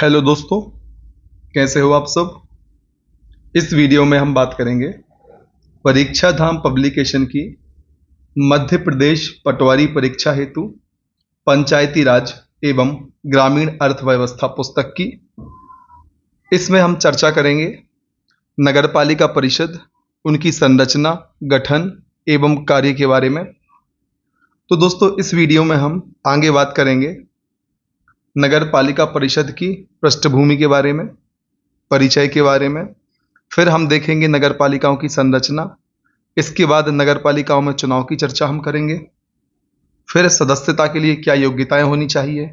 Hello दोस्तों कैसे हो आप सब इस वीडियो में हम बात करेंगे परीक्षा धाम पब्लिकेशन की मध्य प्रदेश पटवारी परीक्षा हेतु पंचायती राज एवं ग्रामीण अर्थव्यवस्था पुस्तक की इसमें हम चर्चा करेंगे नगर पालिका परिषद उनकी संरचना गठन एवं कार्य के बारे में तो दोस्तों इस वीडियो में हम आगे बात करेंगे नगर पालिका परिषद की पृष्ठभूमि के बारे में परिचय के बारे में फिर हम देखेंगे नगर पालिकाओं की संरचना इसके बाद नगर पालिकाओं में चुनाव की चर्चा हम करेंगे फिर सदस्यता के लिए क्या योग्यताएं होनी चाहिए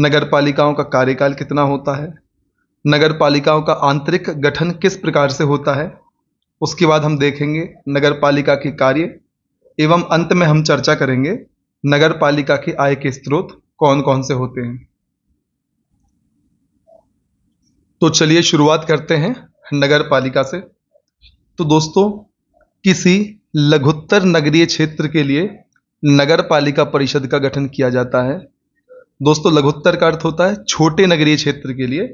नगर पालिकाओं का कार्यकाल कितना होता है नगर पालिकाओं का आंतरिक गठन किस प्रकार से होता है उसके बाद हम देखेंगे नगर पालिका के कार्य एवं अंत में हम चर्चा करेंगे नगर पालिका के आय के स्रोत कौन कौन से होते हैं तो चलिए शुरुआत करते हैं नगर पालिका से तो दोस्तों किसी लघुत्तर नगरीय क्षेत्र के लिए नगर पालिका परिषद का गठन किया जाता है दोस्तों लघुत्तर का अर्थ होता है छोटे नगरीय क्षेत्र के लिए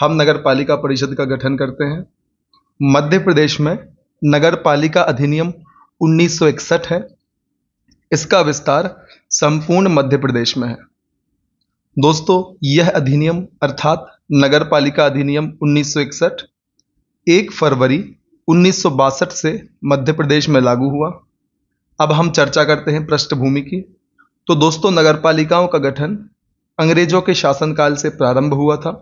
हम नगर पालिका परिषद का गठन करते हैं मध्य प्रदेश में नगर पालिका अधिनियम 1961 है इसका विस्तार संपूर्ण मध्य प्रदेश में है दोस्तों यह अधिनियम अर्थात नगर पालिका अधिनियम उन्नीस एक फरवरी उन्नीस से मध्य प्रदेश में लागू हुआ अब हम चर्चा करते हैं पृष्ठभूमि की तो दोस्तों नगर पालिकाओं का गठन अंग्रेजों के शासनकाल से प्रारंभ हुआ था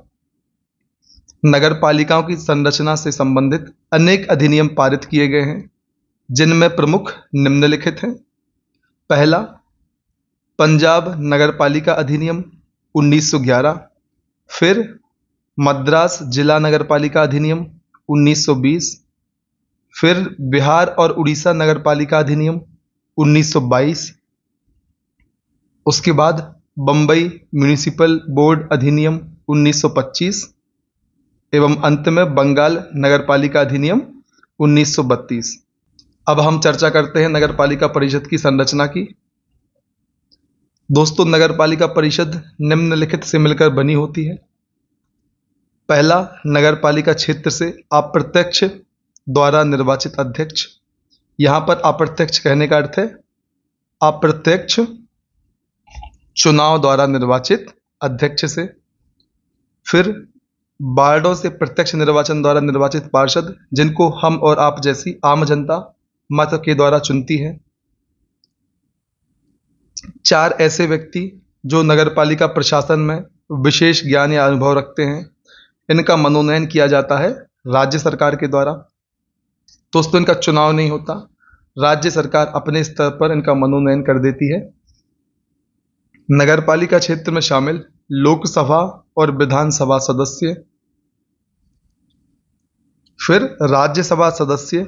नगर पालिकाओं की संरचना से संबंधित अनेक अधिनियम पारित किए गए हैं जिनमें प्रमुख निम्नलिखित हैं पहला पंजाब नगर पालिका अधिनियम 1911 फिर मद्रास जिला नगरपालिका अधिनियम 1920 फिर बिहार और उड़ीसा नगरपालिका अधिनियम 1922 उसके बाद बम्बई म्यूनिसिपल बोर्ड अधिनियम 1925 एवं अंत में बंगाल नगरपालिका अधिनियम 1932 अब हम चर्चा करते हैं नगरपालिका परिषद की संरचना की दोस्तों नगरपालिका परिषद निम्नलिखित से मिलकर बनी होती है पहला नगर पालिका क्षेत्र से अप्रत्यक्ष द्वारा निर्वाचित अध्यक्ष यहां पर अप्रत्यक्ष कहने का अर्थ है अप्रत्यक्ष चुनाव द्वारा निर्वाचित अध्यक्ष से फिर बार्डो से प्रत्यक्ष निर्वाचन द्वारा निर्वाचित पार्षद जिनको हम और आप जैसी आम जनता मत के द्वारा चुनती है चार ऐसे व्यक्ति जो नगर पालिका प्रशासन में विशेष ज्ञान या अनुभव रखते हैं इनका मनोनयन किया जाता है राज्य सरकार के द्वारा दोस्तों इनका चुनाव नहीं होता राज्य सरकार अपने स्तर पर इनका मनोनयन कर देती है नगर पालिका क्षेत्र में शामिल लोकसभा और विधानसभा सदस्य फिर राज्यसभा सदस्य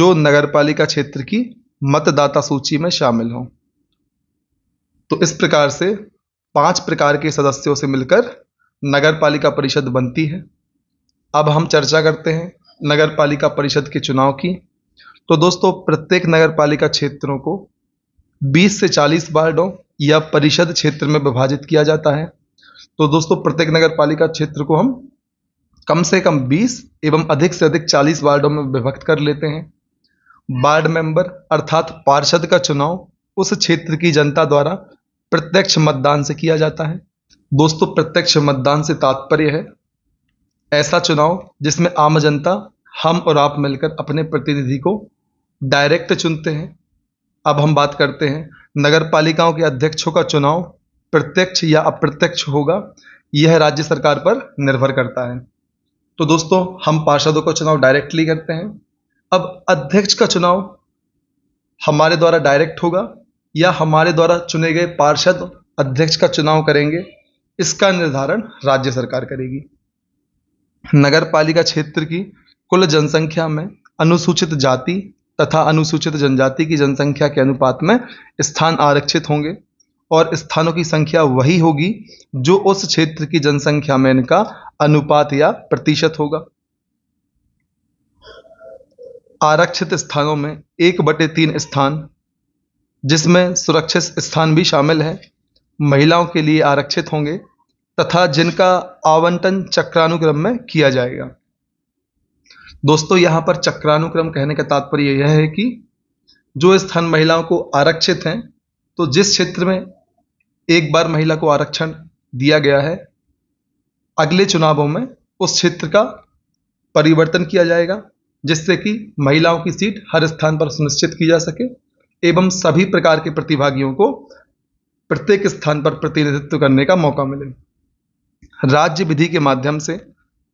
जो नगर पालिका क्षेत्र की मतदाता सूची में शामिल हों तो इस प्रकार से पांच प्रकार के सदस्यों से मिलकर नगर पालिका परिषद बनती है अब हम चर्चा करते हैं नगर पालिका परिषद के चुनाव की तो दोस्तों प्रत्येक नगर पालिका क्षेत्रों को 20 से 40 वार्डों या परिषद क्षेत्र में विभाजित किया जाता है तो दोस्तों प्रत्येक नगर पालिका क्षेत्र को हम कम से कम 20 एवं अधिक से अधिक 40 वार्डों में विभक्त कर लेते हैं वार्ड मेंबर अर्थात पार्षद का चुनाव उस क्षेत्र की जनता द्वारा प्रत्यक्ष मतदान से किया जाता है दोस्तों प्रत्यक्ष मतदान से तात्पर्य है ऐसा चुनाव जिसमें आम जनता हम और आप मिलकर अपने प्रतिनिधि को डायरेक्ट चुनते हैं अब हम बात करते हैं नगर पालिकाओं के अध्यक्षों का चुनाव प्रत्यक्ष या अप्रत्यक्ष होगा यह राज्य सरकार पर निर्भर करता है तो दोस्तों हम पार्षदों का चुनाव डायरेक्टली करते हैं अब अध्यक्ष का चुनाव हमारे द्वारा डायरेक्ट होगा या हमारे द्वारा चुने गए पार्षद अध्यक्ष का चुनाव करेंगे इसका निर्धारण राज्य सरकार करेगी नगर पालिका क्षेत्र की कुल जनसंख्या में अनुसूचित जाति तथा अनुसूचित जनजाति की जनसंख्या के अनुपात में स्थान आरक्षित होंगे और स्थानों की संख्या वही होगी जो उस क्षेत्र की जनसंख्या में इनका अनुपात या प्रतिशत होगा आरक्षित स्थानों में एक बटे तीन स्थान जिसमें सुरक्षित स्थान भी शामिल है महिलाओं के लिए आरक्षित होंगे तथा जिनका आवंटन चक्रानुक्रम में किया जाएगा दोस्तों यहां पर चक्रानुक्रम कहने का तात्पर्य यह है कि जो स्थान महिलाओं को आरक्षित हैं तो जिस क्षेत्र में एक बार महिला को आरक्षण दिया गया है अगले चुनावों में उस क्षेत्र का परिवर्तन किया जाएगा जिससे कि महिलाओं की सीट हर स्थान पर सुनिश्चित की जा सके एवं सभी प्रकार के प्रतिभागियों को प्रत्येक स्थान पर प्रतिनिधित्व करने का मौका मिले राज्य विधि के माध्यम से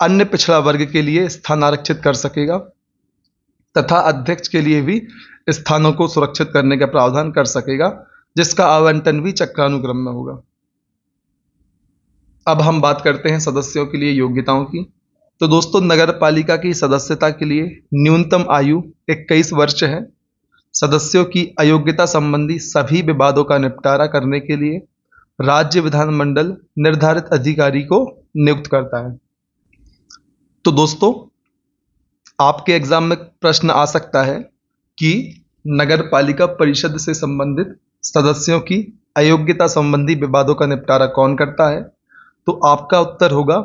अन्य पिछड़ा वर्ग के लिए स्थान आरक्षित कर सकेगा तथा अध्यक्ष के लिए भी स्थानों को सुरक्षित करने का प्रावधान कर सकेगा जिसका आवंटन भी चक्रानुक्रम में होगा अब हम बात करते हैं सदस्यों के लिए योग्यताओं की तो दोस्तों नगर पालिका की सदस्यता के लिए न्यूनतम आयु इक्कीस वर्ष है सदस्यों की अयोग्यता संबंधी सभी विवादों का निपटारा करने के लिए राज्य विधानमंडल निर्धारित अधिकारी को नियुक्त करता है तो दोस्तों आपके एग्जाम में प्रश्न आ सकता है कि नगर पालिका परिषद से संबंधित सदस्यों की अयोग्यता संबंधी विवादों का निपटारा कौन करता है तो आपका उत्तर होगा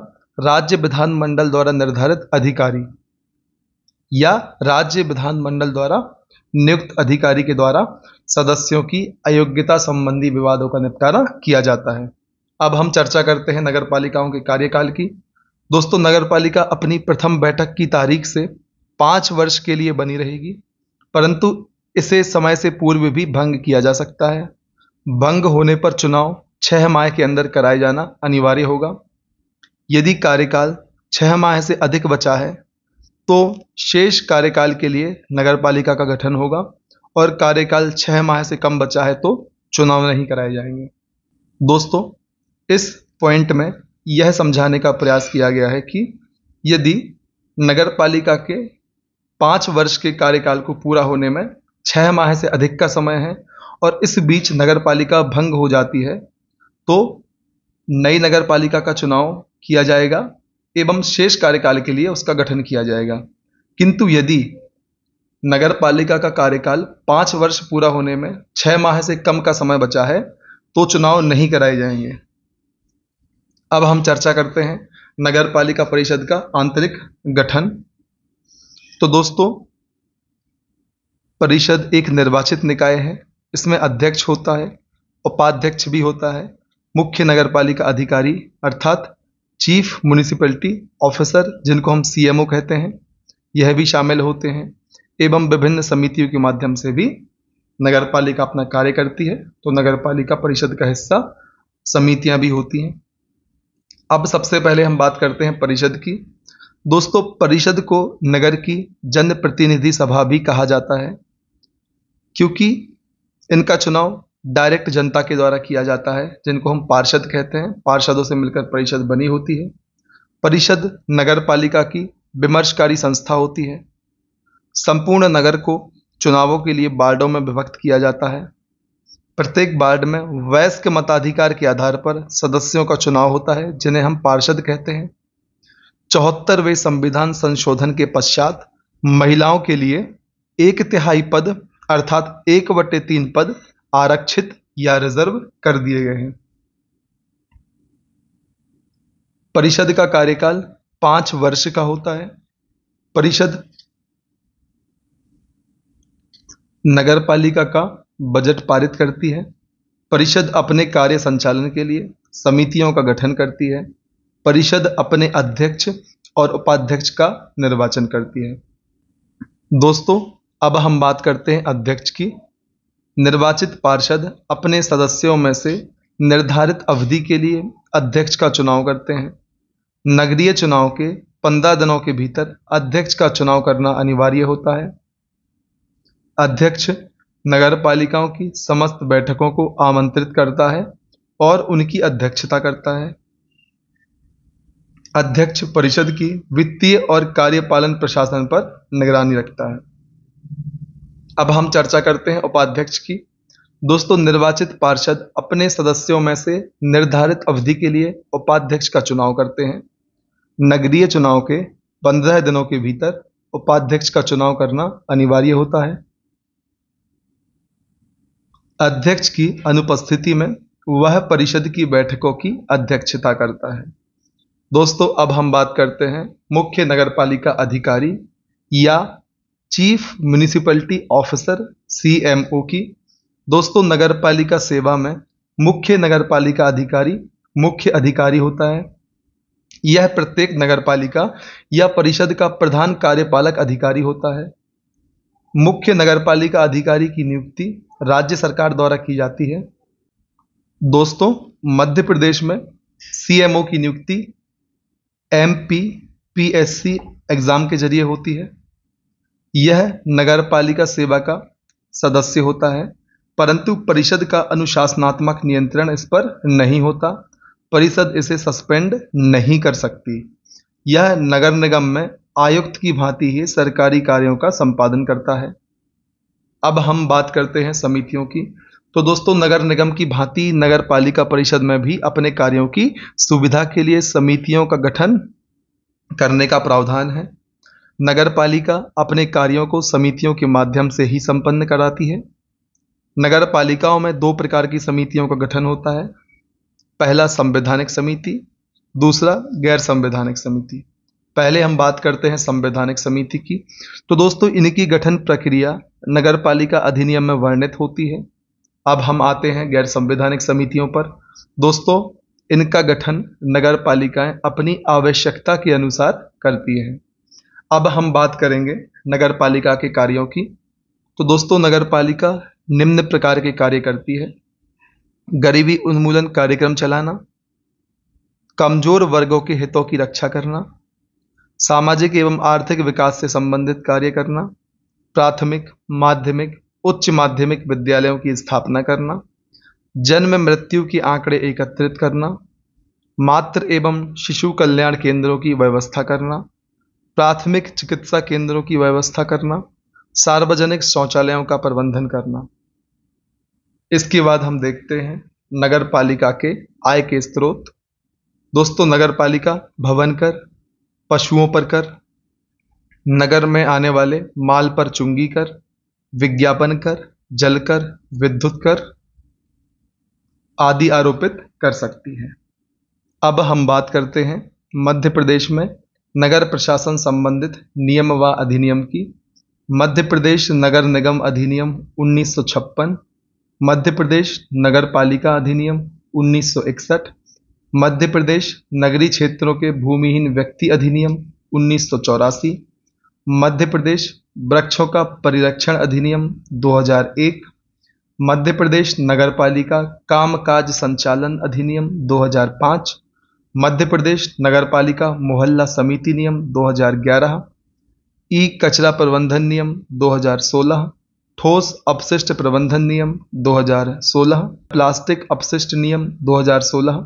राज्य विधानमंडल द्वारा निर्धारित अधिकारी या राज्य विधानमंडल द्वारा नियुक्त अधिकारी के द्वारा सदस्यों की अयोग्यता संबंधी विवादों का निपटारा किया जाता है अब हम चर्चा करते हैं नगर पालिकाओं के कार्यकाल की दोस्तों नगर पालिका अपनी प्रथम बैठक की तारीख से पांच वर्ष के लिए बनी रहेगी परंतु इसे समय से पूर्व भी भंग किया जा सकता है भंग होने पर चुनाव छह माह के अंदर कराए जाना अनिवार्य होगा यदि कार्यकाल छह माह से अधिक बचा है तो शेष कार्यकाल के लिए नगर पालिका का गठन होगा और कार्यकाल छः माह से कम बचा है तो चुनाव नहीं कराए जाएंगे दोस्तों इस पॉइंट में यह समझाने का प्रयास किया गया है कि यदि नगर पालिका के पाँच वर्ष के कार्यकाल को पूरा होने में छः माह से अधिक का समय है और इस बीच नगर पालिका भंग हो जाती है तो नई नगर पालिका का चुनाव किया जाएगा एवं शेष कार्यकाल के लिए उसका गठन किया जाएगा किंतु यदि नगर पालिका का कार्यकाल पाँच वर्ष पूरा होने में छः माह से कम का समय बचा है तो चुनाव नहीं कराए जाएंगे अब हम चर्चा करते हैं नगर पालिका परिषद का आंतरिक गठन तो दोस्तों परिषद एक निर्वाचित निकाय है इसमें अध्यक्ष होता है उपाध्यक्ष भी होता है मुख्य नगर पालिका अधिकारी अर्थात चीफ म्यूनिसिपलिटी ऑफिसर जिनको हम सी कहते हैं यह भी शामिल होते हैं एवं विभिन्न समितियों के माध्यम से भी नगर पालिका अपना कार्य करती है तो नगर पालिका परिषद का हिस्सा समितियां भी होती हैं अब सबसे पहले हम बात करते हैं परिषद की दोस्तों परिषद को नगर की जनप्रतिनिधि सभा भी कहा जाता है क्योंकि इनका चुनाव डायरेक्ट जनता के द्वारा किया जाता है जिनको हम पार्षद कहते हैं पार्षदों से मिलकर परिषद बनी होती है परिषद नगर पालिका की विमर्शकारी संस्था होती है संपूर्ण नगर को चुनावों के लिए वार्डों में विभक्त किया जाता है प्रत्येक वार्ड में वयस्क मताधिकार के आधार पर सदस्यों का चुनाव होता है जिन्हें हम पार्षद कहते हैं चौहत्तरवें संविधान संशोधन के पश्चात महिलाओं के लिए एक तिहाई पद अर्थात एक बटे तीन पद आरक्षित या रिजर्व कर दिए गए हैं परिषद का कार्यकाल पांच वर्ष का होता है परिषद नगर पालिका का बजट पारित करती है परिषद अपने कार्य संचालन के लिए समितियों का गठन करती है परिषद अपने अध्यक्ष और उपाध्यक्ष का निर्वाचन करती है दोस्तों अब हम बात करते हैं अध्यक्ष की निर्वाचित पार्षद अपने सदस्यों में से निर्धारित अवधि के लिए अध्यक्ष का चुनाव करते हैं नगरीय चुनाव के पंद्रह दिनों के भीतर अध्यक्ष का चुनाव करना अनिवार्य होता है अध्यक्ष नगर पालिकाओं की समस्त बैठकों को आमंत्रित करता है और उनकी अध्यक्षता करता है अध्यक्ष परिषद की वित्तीय और कार्यपालन प्रशासन पर निगरानी रखता है अब हम चर्चा करते हैं उपाध्यक्ष की दोस्तों निर्वाचित पार्षद अपने सदस्यों में से निर्धारित अवधि के लिए उपाध्यक्ष का चुनाव करते हैं नगरीय चुनाव के पंद्रह दिनों के भीतर उपाध्यक्ष का चुनाव करना अनिवार्य होता है अध्यक्ष की अनुपस्थिति में वह परिषद की बैठकों की अध्यक्षता करता है दोस्तों अब हम बात करते हैं मुख्य नगरपालिका अधिकारी या चीफ म्यूनिसिपलिटी ऑफिसर सी की दोस्तों नगर पालिका सेवा में मुख्य नगर पालिका अधिकारी मुख्य अधिकारी होता है यह प्रत्येक नगर पालिका या परिषद का प्रधान कार्यपालक अधिकारी होता है मुख्य नगर पालिका अधिकारी की नियुक्ति राज्य सरकार द्वारा की जाती है दोस्तों मध्य प्रदेश में सीएमओ की नियुक्ति एमपी पीएससी एग्ज़ाम के जरिए होती है यह नगर पालिका सेवा का सदस्य होता है परंतु परिषद का अनुशासनात्मक नियंत्रण इस पर नहीं होता परिषद इसे सस्पेंड नहीं कर सकती यह नगर निगम में आयुक्त की भांति ही सरकारी कार्यों का संपादन करता है अब हम बात करते हैं समितियों की तो दोस्तों नगर निगम की भांति नगर पालिका परिषद में भी अपने कार्यों की सुविधा के लिए समितियों का गठन करने का प्रावधान है नगर पालिका अपने कार्यों को समितियों के माध्यम से ही संपन्न कराती है नगर पालिकाओं में दो प्रकार की समितियों का गठन होता है पहला संवैधानिक समिति दूसरा गैर संवैधानिक समिति पहले हम बात करते हैं संवैधानिक समिति की तो दोस्तों इनकी गठन प्रक्रिया नगर पालिका अधिनियम में वर्णित होती है अब हम आते हैं गैर संवैधानिक समितियों पर दोस्तों इनका गठन नगर पालिकाएं अपनी आवश्यकता के अनुसार करती हैं अब हम बात करेंगे नगर पालिका के कार्यों की तो दोस्तों नगर पालिका निम्न प्रकार के कार्य करती है गरीबी उन्मूलन कार्यक्रम चलाना कमजोर वर्गों के हितों की रक्षा करना सामाजिक एवं आर्थिक विकास से संबंधित कार्य करना प्राथमिक माध्यमिक उच्च माध्यमिक विद्यालयों की स्थापना करना जन्म मृत्यु के आंकड़े एकत्रित करना मातृ एवं शिशु कल्याण केंद्रों की व्यवस्था करना प्राथमिक चिकित्सा केंद्रों की व्यवस्था करना सार्वजनिक शौचालयों का प्रबंधन करना इसके बाद हम देखते हैं नगर पालिका के आय के स्रोत दोस्तों नगर पालिका भवन कर पशुओं पर कर नगर में आने वाले माल पर चुंगी कर विज्ञापन कर जल कर विद्युत कर आदि आरोपित कर सकती है अब हम बात करते हैं मध्य प्रदेश में नगर प्रशासन संबंधित नियम व अधिनियम की मध्य प्रदेश नगर निगम अधिनियम उन्नीस मध्य प्रदेश नगर पालिका अधिनियम उन्नीस मध्य प्रदेश नगरीय क्षेत्रों के भूमिहीन व्यक्ति अधिनियम उन्नीस मध्य प्रदेश वृक्षों का परिरक्षण अधिनियम 2001 मध्य प्रदेश नगर काम कामकाज संचालन अधिनियम 2005 मध्य प्रदेश नगरपालिका मोहल्ला समिति नियम 2011, ई कचरा प्रबंधन नियम 2016, ठोस अपशिष्ट प्रबंधन नियम 2016, प्लास्टिक अपशिष्ट नियम 2016,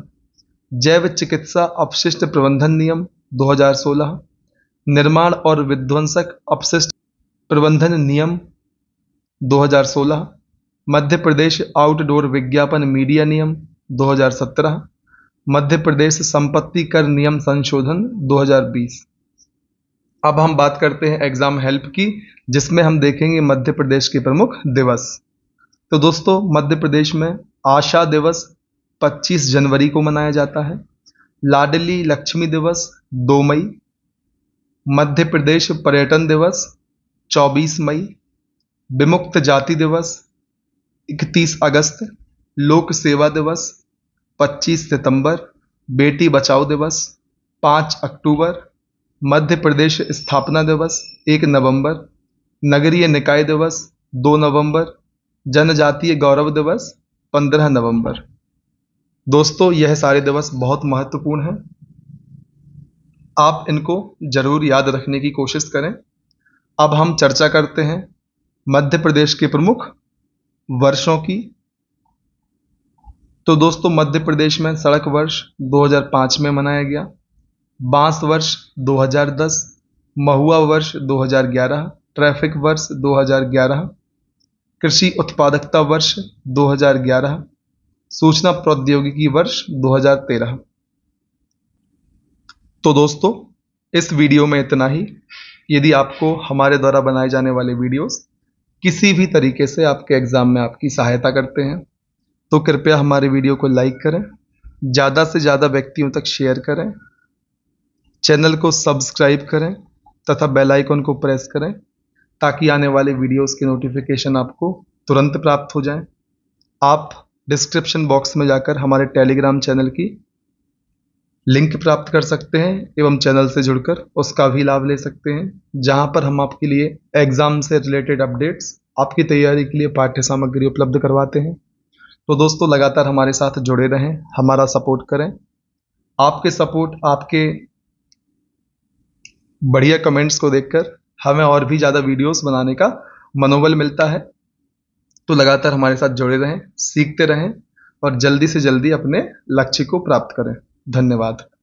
जैव चिकित्सा अपशिष्ट प्रबंधन नियम 2016, निर्माण और विध्वंसक अपशिष्ट प्रबंधन नियम 2016, मध्य प्रदेश आउटडोर विज्ञापन मीडिया नियम 2017 मध्य प्रदेश संपत्ति कर नियम संशोधन 2020 अब हम बात करते हैं एग्जाम हेल्प की जिसमें हम देखेंगे मध्य प्रदेश के प्रमुख दिवस तो दोस्तों मध्य प्रदेश में आशा दिवस 25 जनवरी को मनाया जाता है लाडली लक्ष्मी दिवस 2 मई मध्य प्रदेश पर्यटन दिवस 24 मई विमुक्त जाति दिवस 31 अगस्त लोक सेवा दिवस पच्चीस सितंबर बेटी बचाओ दिवस 5 अक्टूबर मध्य प्रदेश स्थापना दिवस एक नवंबर नगरीय निकाय दिवस दो नवंबर जनजातीय गौरव दिवस पंद्रह नवंबर दोस्तों यह सारे दिवस बहुत महत्वपूर्ण हैं आप इनको ज़रूर याद रखने की कोशिश करें अब हम चर्चा करते हैं मध्य प्रदेश के प्रमुख वर्षों की तो दोस्तों मध्य प्रदेश में सड़क वर्ष 2005 में मनाया गया बांस वर्ष 2010 महुआ वर्ष 2011 ट्रैफिक वर्ष 2011 कृषि उत्पादकता वर्ष 2011 सूचना प्रौद्योगिकी वर्ष 2013 तो दोस्तों इस वीडियो में इतना ही यदि आपको हमारे द्वारा बनाए जाने वाले वीडियोस किसी भी तरीके से आपके एग्ज़ाम में आपकी सहायता करते हैं तो कृपया हमारे वीडियो को लाइक करें ज़्यादा से ज़्यादा व्यक्तियों तक शेयर करें चैनल को सब्सक्राइब करें तथा बेल आइकन को प्रेस करें ताकि आने वाले वीडियोस के नोटिफिकेशन आपको तुरंत प्राप्त हो जाएं। आप डिस्क्रिप्शन बॉक्स में जाकर हमारे टेलीग्राम चैनल की लिंक प्राप्त कर सकते हैं एवं चैनल से जुड़कर उसका भी लाभ ले सकते हैं जहां पर हम आपके लिए एग्ज़ाम से रिलेटेड अपडेट्स आपकी तैयारी के लिए पाठ्य सामग्री उपलब्ध करवाते हैं तो दोस्तों लगातार हमारे साथ जुड़े रहें हमारा सपोर्ट करें आपके सपोर्ट आपके बढ़िया कमेंट्स को देखकर हमें और भी ज़्यादा वीडियोस बनाने का मनोबल मिलता है तो लगातार हमारे साथ जुड़े रहें सीखते रहें और जल्दी से जल्दी अपने लक्ष्य को प्राप्त करें धन्यवाद